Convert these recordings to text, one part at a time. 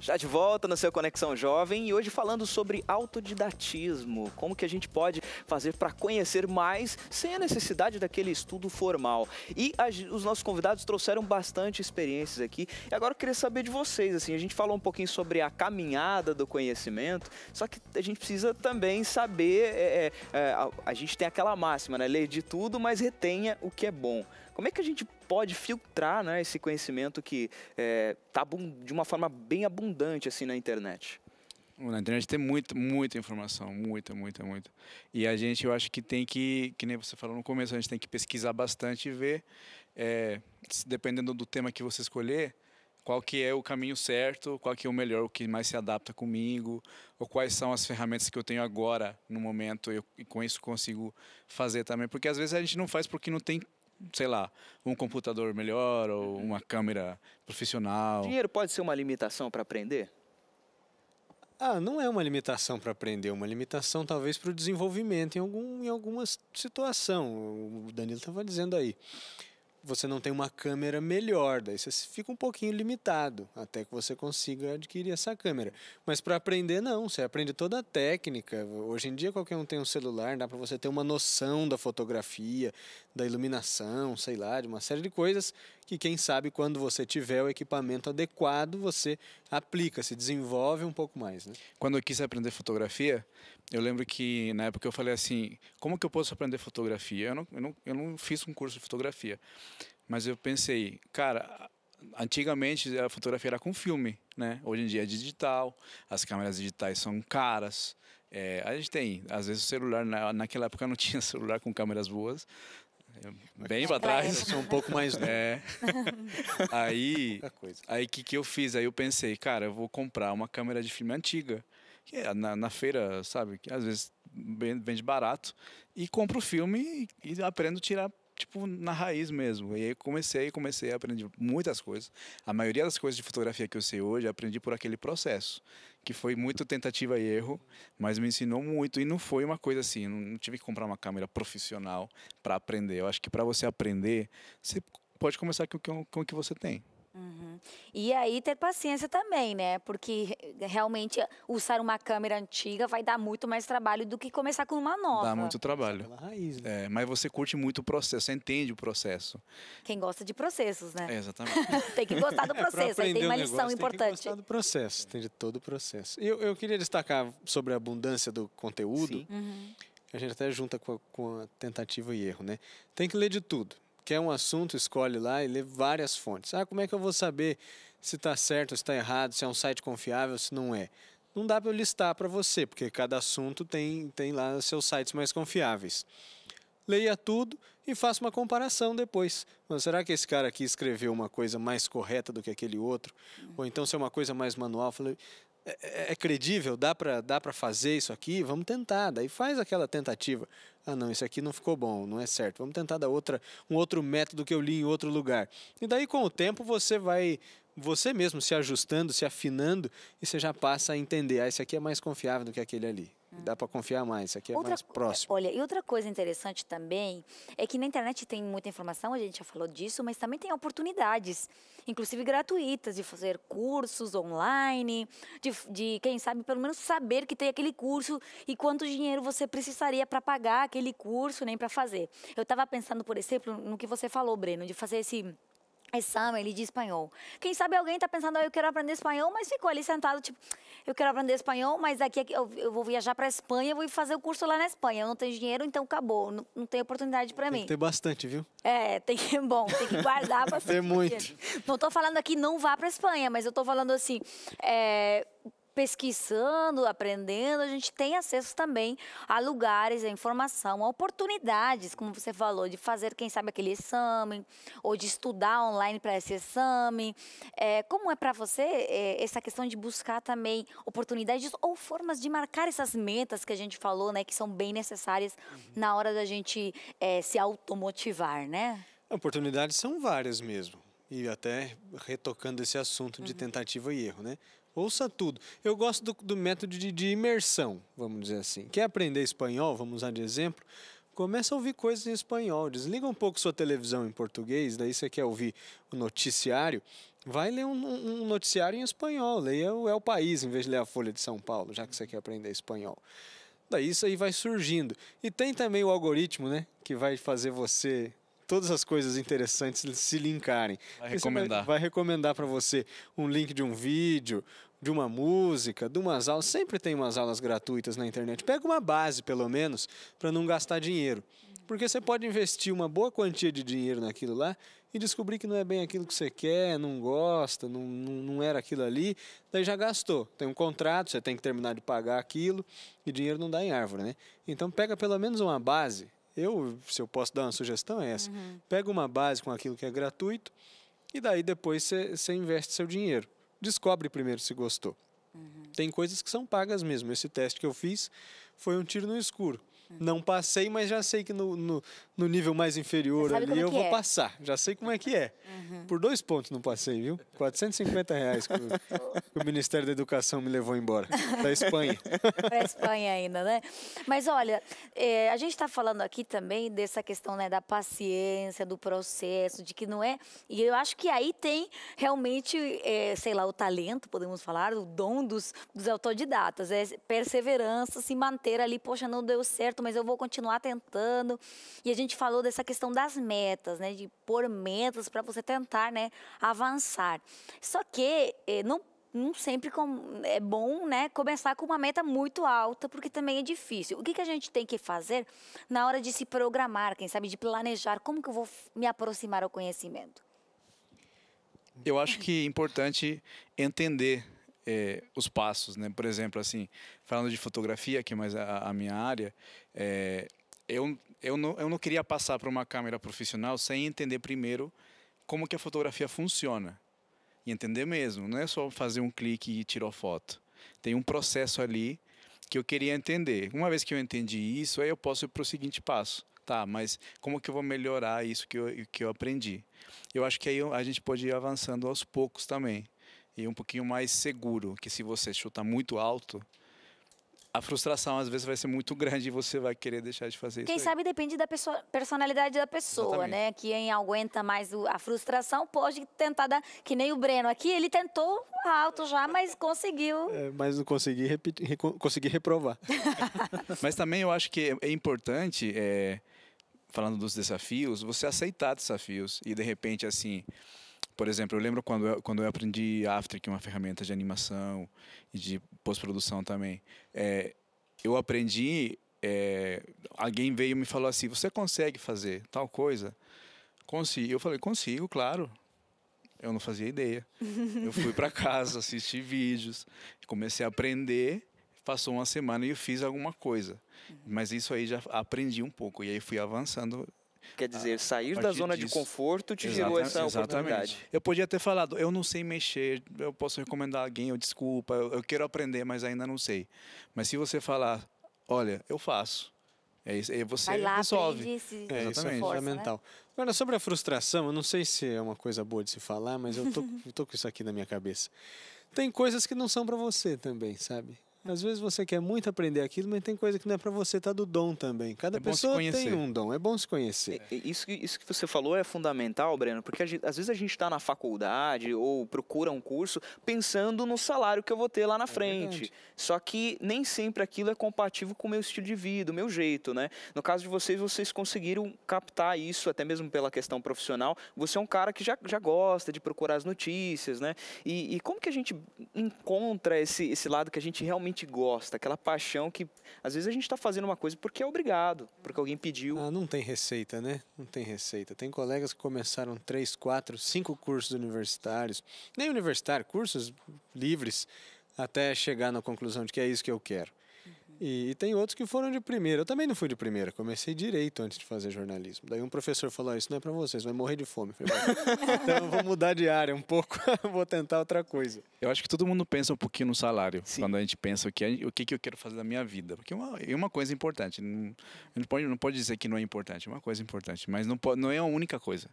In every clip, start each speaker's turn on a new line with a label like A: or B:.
A: Já de volta no seu Conexão Jovem e hoje falando sobre autodidatismo, como que a gente pode fazer para conhecer mais sem a necessidade daquele estudo formal. E a, os nossos convidados trouxeram bastante experiências aqui. E agora eu queria saber de vocês, assim, a gente falou um pouquinho sobre a caminhada do conhecimento, só que a gente precisa também saber, é, é, é a, a gente tem aquela máxima, né? Ler de tudo, mas retenha o que é bom. Como é que a gente pode filtrar né, esse conhecimento que está é, tá de uma forma bem abundante assim na internet?
B: Na internet tem muita, muita informação, muita, muita, muita. E a gente, eu acho que tem que, que nem você falou no começo, a gente tem que pesquisar bastante e ver, é, dependendo do tema que você escolher, qual que é o caminho certo, qual que é o melhor, o que mais se adapta comigo, ou quais são as ferramentas que eu tenho agora no momento eu, e com isso consigo fazer também, porque às vezes a gente não faz porque não tem sei lá, um computador melhor ou uhum. uma câmera profissional. Dinheiro
A: pode ser uma limitação para
C: aprender? Ah, não é uma limitação para aprender, é uma limitação talvez para o desenvolvimento em, algum, em alguma situação. O Danilo estava dizendo aí você não tem uma câmera melhor, daí você fica um pouquinho limitado até que você consiga adquirir essa câmera. Mas para aprender não, você aprende toda a técnica. Hoje em dia qualquer um tem um celular, dá para você ter uma noção da fotografia, da iluminação, sei lá, de uma série de coisas que quem sabe quando você tiver o equipamento adequado, você aplica, se desenvolve um pouco mais, né?
B: Quando eu quis aprender fotografia, eu lembro que na época eu falei assim, como que eu posso aprender fotografia? Eu não, eu não, eu não fiz um curso de fotografia, mas eu pensei, cara, antigamente a fotografia era com filme, né? Hoje em dia é digital, as câmeras digitais são caras. É, a gente tem, às vezes o celular, na, naquela época não tinha celular com câmeras boas, é, bem para trás. São um pouco mais. Né? É. aí, aí que que eu fiz? Aí eu pensei, cara, eu vou comprar uma câmera de filme antiga que é na, na, feira, sabe? Que às vezes vende barato. E compro o filme e, e aprendo a tirar tipo, na raiz mesmo. E aí comecei, comecei a aprender muitas coisas. A maioria das coisas de fotografia que eu sei hoje, aprendi por aquele processo, que foi muito tentativa e erro, mas me ensinou muito e não foi uma coisa assim, não tive que comprar uma câmera profissional para aprender. Eu acho que para você aprender, você pode começar com, com o que você tem.
D: Uhum. E aí ter paciência também, né? Porque realmente usar uma câmera antiga vai dar muito mais trabalho do que começar com uma nova. Dá muito
B: trabalho. Raiz, né? é, mas você curte muito o processo, você entende o processo.
D: Quem gosta de processos, né? É,
C: exatamente.
D: tem que gostar do é, processo, é, aí tem uma lição negócio, importante. Tem que gostar do
C: processo, tem de todo o processo. Eu, eu queria destacar sobre a abundância do conteúdo. Sim. Uhum. A gente até junta com a, com a tentativa e erro, né? Tem que ler de tudo quer um assunto, escolhe lá e lê várias fontes. Ah, como é que eu vou saber se está certo, se está errado, se é um site confiável, se não é? Não dá para eu listar para você, porque cada assunto tem, tem lá seus sites mais confiáveis. Leia tudo e faça uma comparação depois. Mas será que esse cara aqui escreveu uma coisa mais correta do que aquele outro? Ou então se é uma coisa mais manual, falei, é, é, é, é, credível, dá para dá fazer isso aqui, vamos tentar. Daí faz aquela tentativa. Ah, não, isso aqui não ficou bom, não é certo. Vamos tentar da outra, um outro método que eu li em outro lugar. E daí com o tempo você vai você mesmo se ajustando, se afinando e você já passa a entender, ah, esse aqui é mais confiável do que aquele ali. Hum. Dá para confiar mais, aqui é outra, mais próximo.
D: Olha, e outra coisa interessante também é que na internet tem muita informação, a gente já falou disso, mas também tem oportunidades, inclusive gratuitas, de fazer cursos online, de, de quem sabe pelo menos saber que tem aquele curso e quanto dinheiro você precisaria para pagar aquele curso, nem né, para fazer. Eu estava pensando, por exemplo, no que você falou, Breno, de fazer esse é ele de espanhol. Quem sabe alguém está pensando, oh, eu quero aprender espanhol, mas ficou ali sentado, tipo, eu quero aprender espanhol, mas daqui eu, eu vou viajar para Espanha, vou fazer o curso lá na Espanha. Eu não tenho dinheiro, então acabou. Não, não tem oportunidade para mim. Tem que ter
C: bastante, viu?
D: É, tem que, bom, tem que guardar bastante. tem muito. Não estou falando aqui não vá para Espanha, mas eu estou falando assim, é, pesquisando, aprendendo, a gente tem acesso também a lugares, a informação, a oportunidades, como você falou, de fazer, quem sabe, aquele exame, ou de estudar online para esse exame. É, como é para você é, essa questão de buscar também oportunidades ou formas de marcar essas metas que a gente falou, né, que são bem necessárias uhum. na hora da gente é, se automotivar, né?
C: Oportunidades são várias mesmo. E até retocando esse assunto de uhum. tentativa e erro, né? Ouça tudo. Eu gosto do, do método de, de, imersão, vamos dizer assim. Quer aprender espanhol? Vamos usar de exemplo. Começa a ouvir coisas em espanhol. Desliga um pouco sua televisão em português, daí você quer ouvir o noticiário. Vai ler um, um, noticiário em espanhol. Leia o El País em vez de ler a Folha de São Paulo, já que você quer aprender espanhol. Daí isso aí vai surgindo. E tem também o algoritmo, né? Que vai fazer você todas as coisas interessantes se linkarem. Vai recomendar. Vai, vai, recomendar para você um link de um vídeo, de uma música, de umas aulas. Sempre tem umas aulas gratuitas na internet. Pega uma base, pelo menos, para não gastar dinheiro. Porque você pode investir uma boa quantia de dinheiro naquilo lá e descobrir que não é bem aquilo que você quer, não gosta, não, não, não era aquilo ali, daí já gastou. Tem um contrato, você tem que terminar de pagar aquilo e dinheiro não dá em árvore, né? Então pega pelo menos uma base. Eu, se eu posso dar uma sugestão, é essa. Uhum. Pega uma base com aquilo que é gratuito e daí depois você investe seu dinheiro descobre primeiro se gostou. Uhum. Tem coisas que são pagas mesmo. Esse teste que eu fiz foi um tiro no escuro. Uhum. Não passei, mas já sei que no, no, no nível mais inferior ali, eu vou é. passar. Já sei como é que é. Uhum. Por dois pontos não passei, viu? 450 reais que o, que o Ministério da Educação me levou embora. Da Espanha. Para
D: Espanha ainda, né? Mas olha, é, a gente está falando aqui também dessa questão né, da paciência, do processo, de que não é... E eu acho que aí tem realmente, eh, sei lá, o talento, podemos falar, o dom dos, dos autodidatas. É perseverança, se manter ali, poxa, não deu certo, mas eu vou continuar tentando. E a gente gente falou dessa questão das metas, né? De pôr metas para você tentar, né? Avançar. Só que eh, não não sempre é bom né, começar com uma meta muito alta, porque também é difícil. O que, que a gente tem que fazer na hora de se programar, quem sabe, de planejar? Como que eu vou me aproximar ao conhecimento?
B: Eu acho que é importante entender é, os passos, né? Por exemplo, assim, falando de fotografia, que é mais a, a minha área, é, eu, eu, não, eu não queria passar para uma câmera profissional sem entender primeiro como que a fotografia funciona. E entender mesmo, não é só fazer um clique e tirar foto. Tem um processo ali que eu queria entender. Uma vez que eu entendi isso, aí eu posso ir para o seguinte passo. Tá, mas como que eu vou melhorar isso que eu, que eu aprendi? Eu acho que aí a gente pode ir avançando aos poucos também. E um pouquinho mais seguro, que se você chutar muito alto, a frustração às vezes vai ser muito grande e você vai querer deixar de fazer Quem isso. Quem sabe
D: depende da pessoa, personalidade da pessoa, Exatamente. né? Quem aguenta mais a frustração pode tentar dar. Que nem o Breno aqui, ele tentou alto já, mas conseguiu.
C: É, mas não consegui, repetir, consegui reprovar. mas também eu acho que
B: é, é importante, é, falando dos desafios, você aceitar desafios e de repente assim. Por exemplo, eu lembro quando eu, quando eu aprendi After, que é uma ferramenta de animação e de pós-produção também. É, eu aprendi. É, alguém veio e me falou assim: Você consegue fazer tal coisa? Consigo. Eu falei: Consigo, claro. Eu não fazia ideia.
C: eu fui
B: para casa, assisti vídeos, comecei a aprender. Passou uma semana e eu fiz alguma coisa. Uhum. Mas isso aí já aprendi um pouco. E aí fui avançando
A: Quer dizer, ah, sair da zona disso. de conforto te gerou essa exatamente. oportunidade.
B: Eu podia ter falado, eu não sei mexer, eu posso recomendar alguém, eu desculpa, eu, eu quero aprender, mas ainda não sei. Mas se você falar, olha, eu faço.
C: É isso, aí você Vai lá, resolve. Esse, é, exatamente. Isso força, né? É fundamental. Né? Agora, sobre a frustração, eu não sei se é uma coisa boa de se falar, mas eu tô, tô com isso aqui na minha cabeça. Tem coisas que não são para você também, sabe? Às vezes você quer muito aprender aquilo, mas tem coisa que não é para você, tá do dom também. Cada é pessoa tem um dom, é bom se conhecer.
A: É, isso, isso que você falou é fundamental, Breno, porque gente, às vezes a gente está na faculdade ou procura um curso pensando no salário que eu vou ter lá na é frente. Verdade. Só que nem sempre aquilo é compatível com o meu estilo de vida, o meu jeito, né? No caso de vocês, vocês conseguiram captar isso, até mesmo pela questão profissional. Você é um cara que já, já gosta de procurar as notícias, né? E, e como que a gente encontra esse, esse lado que a gente realmente gente gosta, aquela paixão que às vezes a gente está fazendo uma coisa porque é
C: obrigado, porque alguém pediu. Ah, não tem receita, né? Não tem receita. Tem colegas que começaram três, quatro, cinco cursos universitários, nem universitário, cursos livres, até chegar na conclusão de que é isso que eu quero. E, e, tem outros que foram de primeira. Eu também não fui de primeira, comecei direito antes de fazer jornalismo. Daí um professor falou: ah, Isso não é para vocês, vai morrer de fome. falei, então eu vou mudar de área um pouco, vou tentar outra coisa. Eu acho que todo mundo pensa um pouquinho
B: no salário Sim. quando a gente pensa o que, o que, eu quero fazer da minha vida. Porque é uma, uma coisa importante. Não, a gente pode, não pode dizer que não é importante, é uma coisa importante, mas não, pode, não é a única coisa.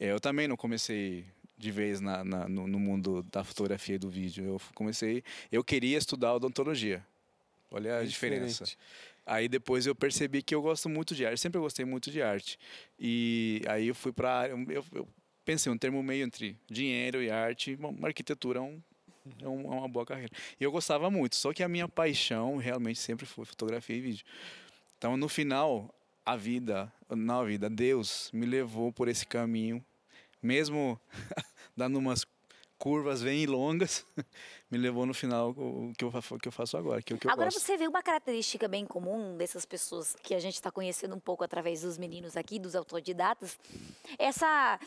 B: É, eu também não comecei de vez na, na, no, no mundo da fotografia e do vídeo. Eu comecei, eu queria estudar odontologia. Olha a é diferença. Diferente. Aí depois eu percebi que eu gosto muito de arte, sempre gostei muito de arte. E aí eu fui para área, eu, eu, pensei um termo meio entre dinheiro e arte, arquitetura é, é, um, é, uma boa carreira. E eu gostava muito, só que a minha paixão realmente sempre foi fotografia e vídeo. Então no final, a vida, na vida, Deus me levou por esse caminho, mesmo dando umas curvas bem longas, me levou no final o que eu, que eu faço agora, que é o que eu Agora gosto.
D: você vê uma característica bem comum dessas pessoas que a gente está conhecendo um pouco através dos meninos aqui, dos autodidatas, essa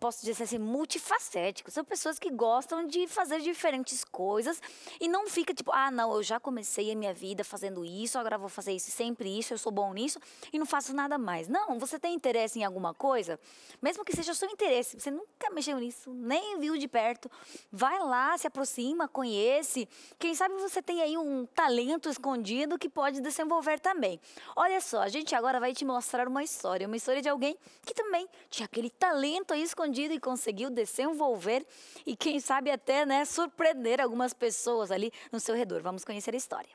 D: posso dizer assim, multifacéticos. São pessoas que gostam de fazer diferentes coisas e não fica tipo, ah, não, eu já comecei a minha vida fazendo isso, agora vou fazer isso, sempre isso, eu sou bom nisso e não faço nada mais. Não, você tem interesse em alguma coisa, mesmo que seja o seu interesse, você nunca mexeu nisso, nem viu de perto, vai lá, se aproxima, conhece. Quem sabe você tem aí um talento escondido que pode desenvolver também. Olha só, a gente agora vai te mostrar uma história, uma história de alguém que também tinha aquele talento escondido e conseguiu desenvolver e quem sabe até né, surpreender algumas pessoas ali no seu redor. Vamos conhecer a história.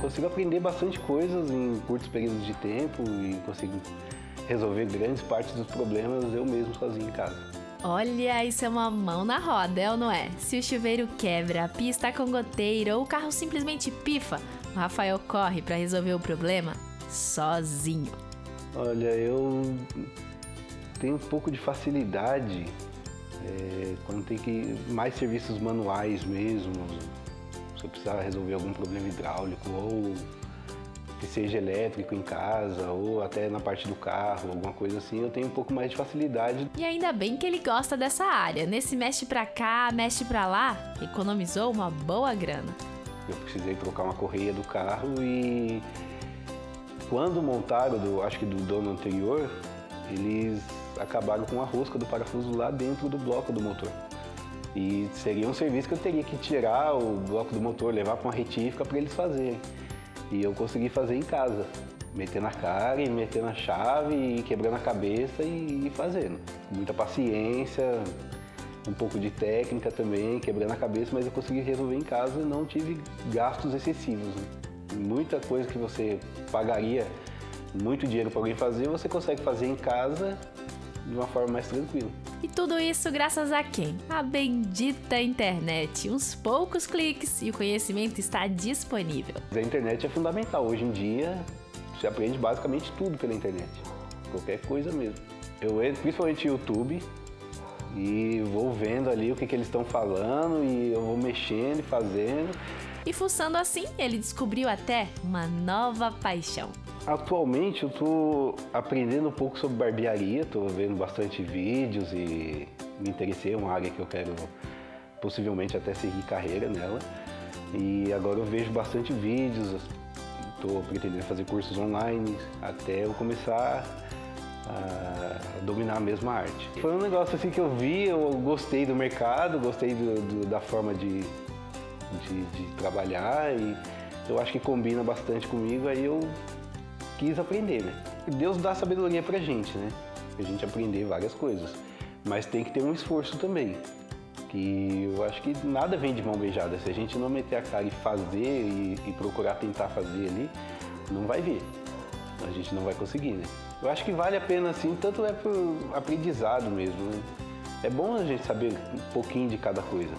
E: Consigo aprender bastante coisas em curtos períodos de tempo e consigo resolver grandes partes dos problemas eu mesmo sozinho em casa.
F: Olha, isso é uma mão na roda, é ou não é? Se o chuveiro quebra, a pia está com goteira ou o carro simplesmente pifa, o Rafael corre para resolver o problema sozinho. Olha, eu
E: tenho um pouco de facilidade é, quando tem que mais serviços manuais mesmo, se eu precisar resolver algum problema hidráulico ou que seja elétrico em casa ou até na parte do carro, alguma coisa assim, eu tenho um pouco mais de facilidade.
F: E ainda bem que ele gosta dessa área. Nesse mexe para cá, mexe para lá, economizou uma boa grana.
E: Eu precisei trocar uma correia do carro e quando montaram, do, acho que do dono anterior, eles acabaram com a rosca do parafuso lá dentro do bloco do motor. E seria um serviço que eu teria que tirar o bloco do motor, levar para uma retífica para eles fazerem. E eu consegui fazer em casa, metendo a cara e metendo a chave e quebrando a cabeça e, e fazendo. Muita paciência, um pouco de técnica também, quebrando a cabeça, mas eu consegui resolver em casa e não tive gastos excessivos. Né? Muita coisa que você pagaria muito dinheiro para alguém fazer, você consegue fazer em casa de uma forma mais tranquila.
F: E tudo isso graças a quem? A bendita internet. Uns poucos cliques e o conhecimento está disponível.
E: A internet é fundamental. Hoje em dia, você aprende basicamente tudo pela internet. Qualquer coisa mesmo. Eu entro principalmente no YouTube e vou vendo ali o que, que eles estão falando e eu vou mexendo e fazendo.
F: E fuçando assim, ele descobriu até uma nova paixão.
E: Atualmente eu tô aprendendo um pouco sobre barbearia, tô vendo bastante vídeos e me interessei, é uma área que eu quero possivelmente até seguir carreira nela. E agora eu vejo bastante vídeos, estou pretendendo fazer cursos online até eu começar a dominar a mesma arte. Foi um negócio assim que eu vi, eu gostei do mercado, gostei do, do, da forma de de, de trabalhar e eu acho que combina bastante comigo, aí eu quis aprender, né? Deus dá sabedoria pra gente, né? Pra gente aprender várias coisas. Mas tem que ter um esforço também. Que eu acho que nada vem de mão beijada. Se a gente não meter a cara e fazer e, e procurar tentar fazer ali, não vai vir. A gente não vai conseguir, né? Eu acho que vale a pena assim, tanto é pro aprendizado mesmo, né? É bom a gente saber um pouquinho de cada coisa.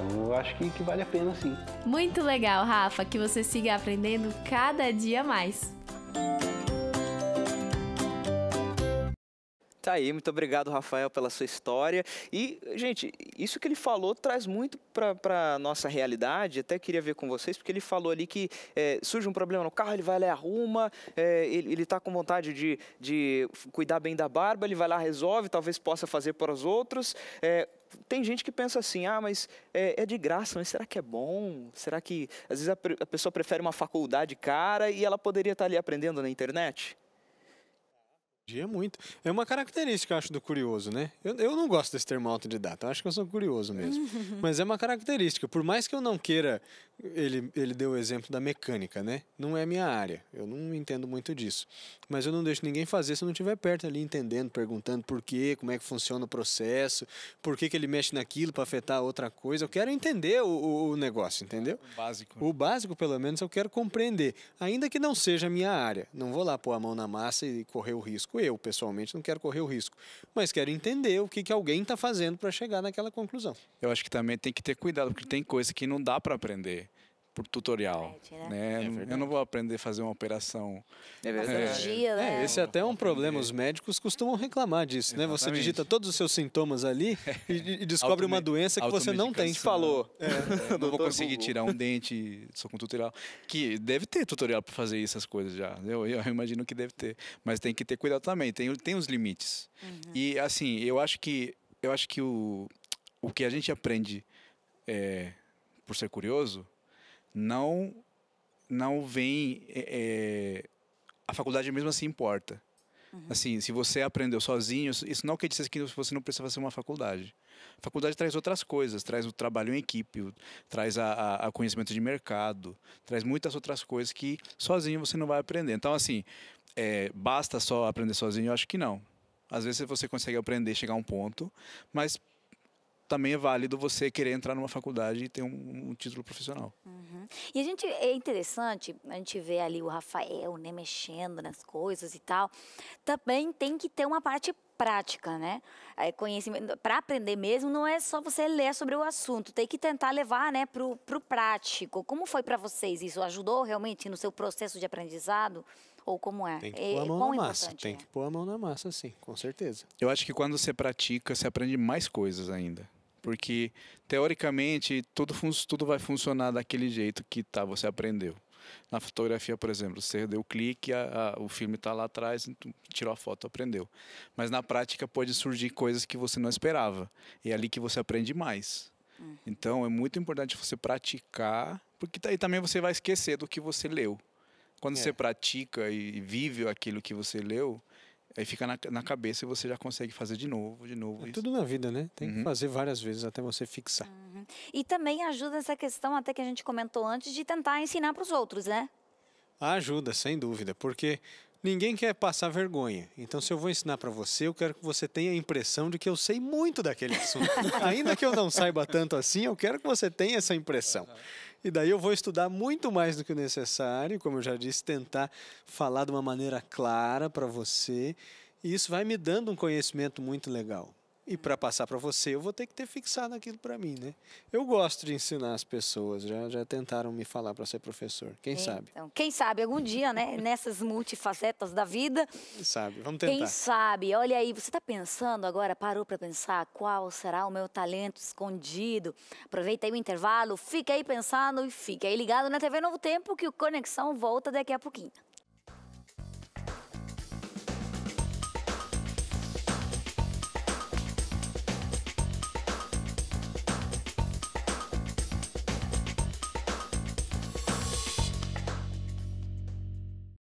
E: Então eu acho que, que vale a pena sim.
F: Muito legal, Rafa, que você siga aprendendo cada dia mais.
A: Tá aí, muito obrigado, Rafael, pela sua história. E, gente, isso que ele falou traz muito para a nossa realidade. Até queria ver com vocês, porque ele falou ali que é, surge um problema no carro, ele vai lá e arruma, é, ele está com vontade de, de cuidar bem da barba, ele vai lá, resolve, talvez possa fazer para os outros. É, tem gente que pensa assim, ah, mas é, é, de graça, mas será que é bom? Será que às vezes a, a pessoa prefere uma faculdade cara e ela poderia estar ali aprendendo na internet?
C: Dia é muito. É uma característica, acho, do curioso, né? Eu, eu não gosto desse termo autodidata, eu acho que eu sou curioso mesmo. Mas é uma característica. Por mais que eu não queira, ele, ele deu o exemplo da mecânica, né? Não é minha área, eu não entendo muito disso. Mas eu não deixo ninguém fazer se eu não estiver perto ali, entendendo, perguntando por quê, como é que funciona o processo, por que, que ele mexe naquilo para afetar outra coisa. Eu quero entender o, o negócio, entendeu? O básico. O básico, pelo menos, eu quero compreender. Ainda que não seja a minha área. Não vou lá pôr a mão na massa e correr o risco eu, pessoalmente, não quero correr o risco, mas quero entender o que, que alguém está fazendo para chegar naquela conclusão. Eu acho que também tem
B: que ter cuidado, porque tem coisa que não dá para aprender por tutorial. Internet, né? né? É eu não vou aprender
C: a fazer uma operação. É verdade. É, né? esse é até um problema. Os médicos costumam reclamar disso, Exatamente. né? Você digita todos os seus sintomas ali é. e, e descobre uma doença que você não tem. Falou. É, é, é. Não vou conseguir tirar um dente só com tutorial. Que deve ter tutorial
B: para fazer essas coisas já. Né? Eu, eu, imagino que deve ter. Mas tem que ter cuidado também. Tem, tem os limites. Uhum. E assim, eu acho que eu acho que o, o que a gente aprende é, por ser curioso não não vem é, é, a faculdade mesmo assim importa. Uhum. Assim, se você aprendeu sozinho, isso não quer dizer que você não precisa fazer uma faculdade. A faculdade traz outras coisas, traz o trabalho em equipe, traz a, a, a conhecimento de mercado, traz muitas outras coisas que sozinho você não vai aprender. Então, assim, é, basta só aprender sozinho? Eu acho que não. Às vezes você consegue aprender, chegar a um ponto, mas também é válido você querer entrar numa faculdade e ter um, um título profissional. Uhum.
D: E a gente é interessante, a gente vê ali o Rafael, né, mexendo nas coisas e tal. Também tem que ter uma parte prática, né? É, conhecimento para aprender mesmo não é só você ler sobre o assunto, tem que tentar levar, né, pro pro prático. Como foi para vocês isso? Ajudou realmente no seu processo de aprendizado? Ou como é? Tem que é, pôr a mão é, na massa,
C: tem é? que pôr a mão na massa, sim, com
B: certeza. Eu acho que quando você pratica, você aprende mais coisas ainda porque teoricamente tudo, tudo vai funcionar daquele jeito que tá, você aprendeu. Na fotografia, por exemplo, você deu clique, a, a, o filme está lá atrás, tirou a foto, aprendeu. Mas na prática pode surgir coisas que você não esperava. E é ali que você aprende mais. Uhum. Então é muito importante você praticar, porque aí também você vai esquecer do que você leu. Quando é. você pratica e vive aquilo que você leu, Aí fica na, na cabeça e você já consegue fazer de novo, de novo. É isso.
C: tudo na vida, né? Tem uhum. que fazer várias vezes até você fixar. Uhum.
D: E também ajuda essa questão, até que a gente comentou antes, de tentar ensinar para os outros, né?
C: Ajuda, sem dúvida, porque ninguém quer passar vergonha. Então, se eu vou ensinar para você, eu quero que você tenha a impressão de que eu sei muito daquele assunto. Ainda que eu não saiba tanto assim, eu quero que você tenha essa impressão. E daí eu vou estudar muito mais do que o necessário, como eu já disse, tentar falar de uma maneira clara para você. E isso vai me dando um conhecimento muito legal. E para passar para você, eu vou ter que ter fixado aquilo para mim, né? Eu gosto de ensinar as pessoas. Já, já tentaram me falar para ser professor. Quem então, sabe?
D: Quem sabe algum dia, né? Nessas multifacetas da vida.
C: Quem sabe? Vamos tentar. Quem
D: sabe? Olha aí, você está pensando agora? Parou para pensar qual será o meu talento escondido? Aproveita aí o intervalo, fica aí pensando e fica aí ligado na TV Novo Tempo que o Conexão volta daqui a pouquinho.